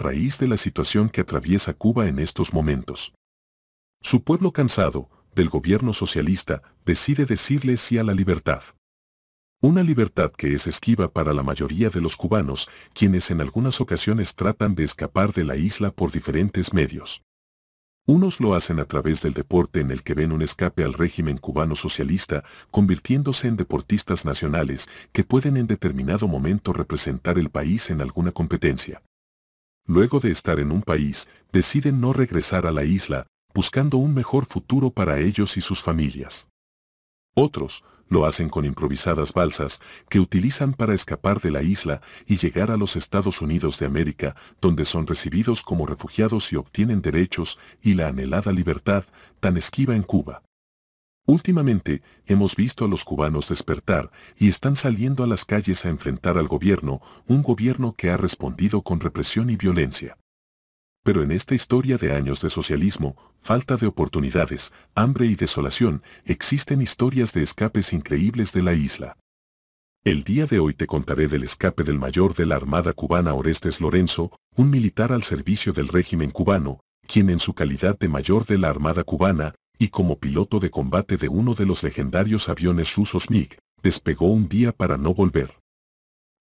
raíz de la situación que atraviesa Cuba en estos momentos. Su pueblo cansado, del gobierno socialista, decide decirle sí a la libertad. Una libertad que es esquiva para la mayoría de los cubanos, quienes en algunas ocasiones tratan de escapar de la isla por diferentes medios. Unos lo hacen a través del deporte en el que ven un escape al régimen cubano socialista, convirtiéndose en deportistas nacionales que pueden en determinado momento representar el país en alguna competencia luego de estar en un país, deciden no regresar a la isla, buscando un mejor futuro para ellos y sus familias. Otros, lo hacen con improvisadas balsas que utilizan para escapar de la isla y llegar a los Estados Unidos de América, donde son recibidos como refugiados y obtienen derechos y la anhelada libertad tan esquiva en Cuba. Últimamente, hemos visto a los cubanos despertar y están saliendo a las calles a enfrentar al gobierno, un gobierno que ha respondido con represión y violencia. Pero en esta historia de años de socialismo, falta de oportunidades, hambre y desolación, existen historias de escapes increíbles de la isla. El día de hoy te contaré del escape del mayor de la Armada cubana Orestes Lorenzo, un militar al servicio del régimen cubano, quien en su calidad de mayor de la Armada cubana, y como piloto de combate de uno de los legendarios aviones rusos MiG, despegó un día para no volver.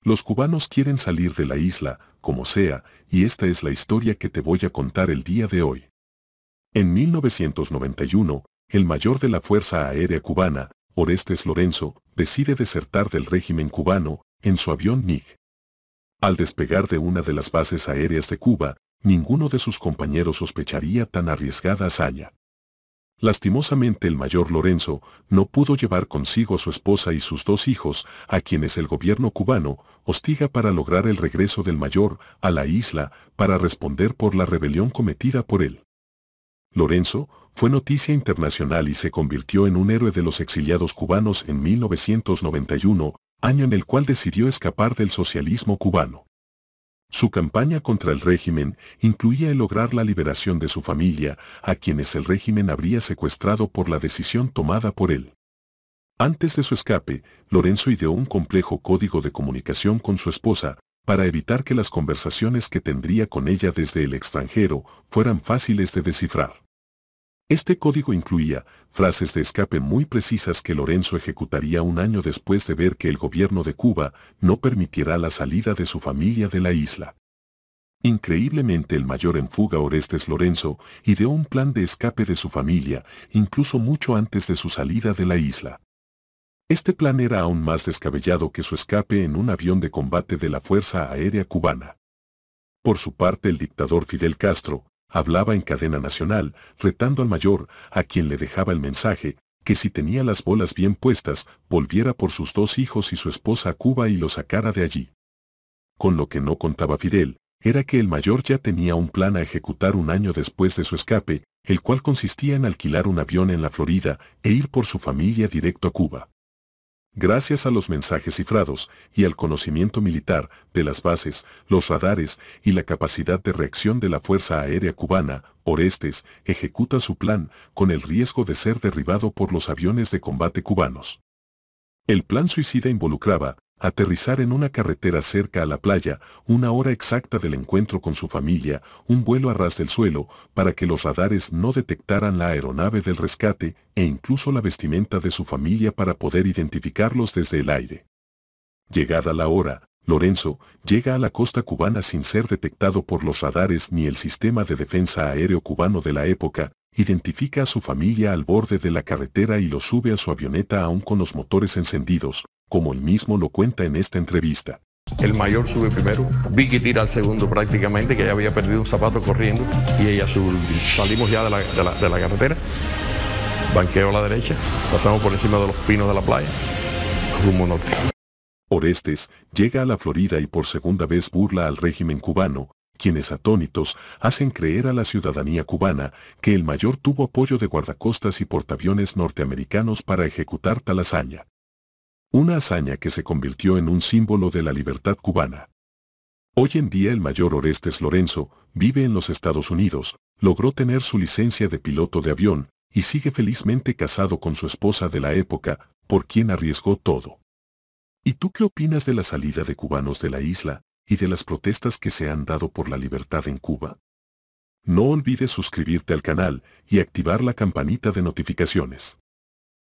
Los cubanos quieren salir de la isla, como sea, y esta es la historia que te voy a contar el día de hoy. En 1991, el mayor de la Fuerza Aérea Cubana, Orestes Lorenzo, decide desertar del régimen cubano, en su avión MiG. Al despegar de una de las bases aéreas de Cuba, ninguno de sus compañeros sospecharía tan arriesgada hazaña. Lastimosamente el mayor Lorenzo no pudo llevar consigo a su esposa y sus dos hijos, a quienes el gobierno cubano hostiga para lograr el regreso del mayor a la isla para responder por la rebelión cometida por él. Lorenzo fue noticia internacional y se convirtió en un héroe de los exiliados cubanos en 1991, año en el cual decidió escapar del socialismo cubano. Su campaña contra el régimen incluía el lograr la liberación de su familia, a quienes el régimen habría secuestrado por la decisión tomada por él. Antes de su escape, Lorenzo ideó un complejo código de comunicación con su esposa, para evitar que las conversaciones que tendría con ella desde el extranjero fueran fáciles de descifrar. Este código incluía frases de escape muy precisas que Lorenzo ejecutaría un año después de ver que el gobierno de Cuba no permitirá la salida de su familia de la isla. Increíblemente el mayor en fuga Orestes Lorenzo ideó un plan de escape de su familia, incluso mucho antes de su salida de la isla. Este plan era aún más descabellado que su escape en un avión de combate de la Fuerza Aérea Cubana. Por su parte el dictador Fidel Castro, hablaba en cadena nacional, retando al mayor, a quien le dejaba el mensaje, que si tenía las bolas bien puestas, volviera por sus dos hijos y su esposa a Cuba y lo sacara de allí. Con lo que no contaba Fidel, era que el mayor ya tenía un plan a ejecutar un año después de su escape, el cual consistía en alquilar un avión en la Florida e ir por su familia directo a Cuba. Gracias a los mensajes cifrados y al conocimiento militar de las bases, los radares y la capacidad de reacción de la Fuerza Aérea Cubana, Orestes ejecuta su plan con el riesgo de ser derribado por los aviones de combate cubanos. El plan suicida involucraba aterrizar en una carretera cerca a la playa, una hora exacta del encuentro con su familia, un vuelo a ras del suelo, para que los radares no detectaran la aeronave del rescate e incluso la vestimenta de su familia para poder identificarlos desde el aire. Llegada la hora, Lorenzo llega a la costa cubana sin ser detectado por los radares ni el sistema de defensa aéreo cubano de la época, identifica a su familia al borde de la carretera y lo sube a su avioneta aún con los motores encendidos, como él mismo lo cuenta en esta entrevista. El mayor sube primero, Vicky tira al segundo prácticamente, que ya había perdido un zapato corriendo, y ella sube. Salimos ya de la, de la carretera, banqueo a la derecha, pasamos por encima de los pinos de la playa, rumbo norte. Orestes llega a la Florida y por segunda vez burla al régimen cubano, quienes atónitos hacen creer a la ciudadanía cubana que el mayor tuvo apoyo de guardacostas y portaaviones norteamericanos para ejecutar tal hazaña. Una hazaña que se convirtió en un símbolo de la libertad cubana. Hoy en día el mayor Orestes Lorenzo vive en los Estados Unidos, logró tener su licencia de piloto de avión y sigue felizmente casado con su esposa de la época, por quien arriesgó todo. ¿Y tú qué opinas de la salida de cubanos de la isla y de las protestas que se han dado por la libertad en Cuba? No olvides suscribirte al canal y activar la campanita de notificaciones.